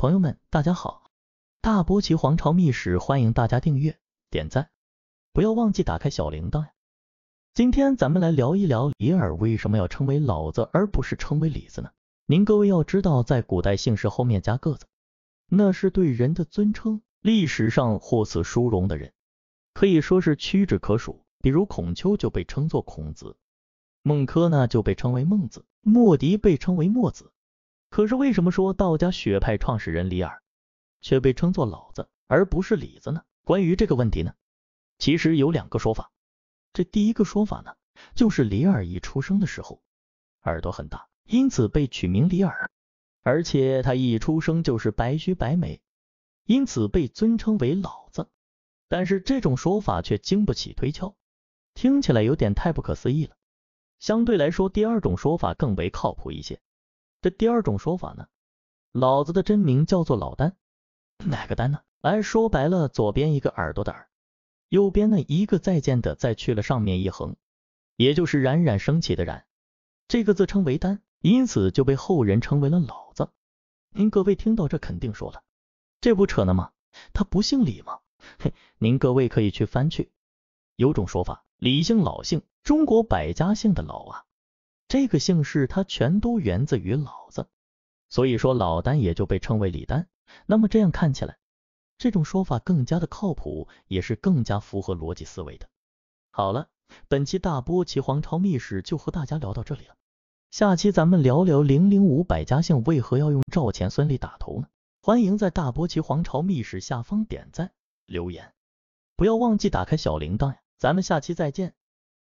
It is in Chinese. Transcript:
朋友们，大家好！大波奇皇朝秘史，欢迎大家订阅、点赞，不要忘记打开小铃铛呀。今天咱们来聊一聊李耳为什么要称为老子，而不是称为李子呢？您各位要知道，在古代姓氏后面加个子，那是对人的尊称。历史上获此殊荣的人可以说是屈指可数，比如孔丘就被称作孔子，孟轲呢就被称为孟子，莫迪被称为墨子。可是为什么说道家学派创始人李耳却被称作老子，而不是李子呢？关于这个问题呢，其实有两个说法。这第一个说法呢，就是李耳一出生的时候耳朵很大，因此被取名李耳，而且他一出生就是白须白眉，因此被尊称为老子。但是这种说法却经不起推敲，听起来有点太不可思议了。相对来说，第二种说法更为靠谱一些。这第二种说法呢，老子的真名叫做老丹，哪个丹呢？哎，说白了，左边一个耳朵的耳，右边呢一个再见的再去了上面一横，也就是冉冉升起的冉，这个字称为丹，因此就被后人称为了老子。您各位听到这肯定说了，这不扯呢吗？他不姓李吗？嘿，您各位可以去翻去，有种说法，李姓老姓，中国百家姓的老啊。这个姓氏它全都源自于老子，所以说老丹也就被称为李丹。那么这样看起来，这种说法更加的靠谱，也是更加符合逻辑思维的。好了，本期大波齐皇朝秘史就和大家聊到这里了，下期咱们聊聊零零五百家姓为何要用赵钱孙李打头呢？欢迎在大波齐皇朝秘史下方点赞留言，不要忘记打开小铃铛呀，咱们下期再见。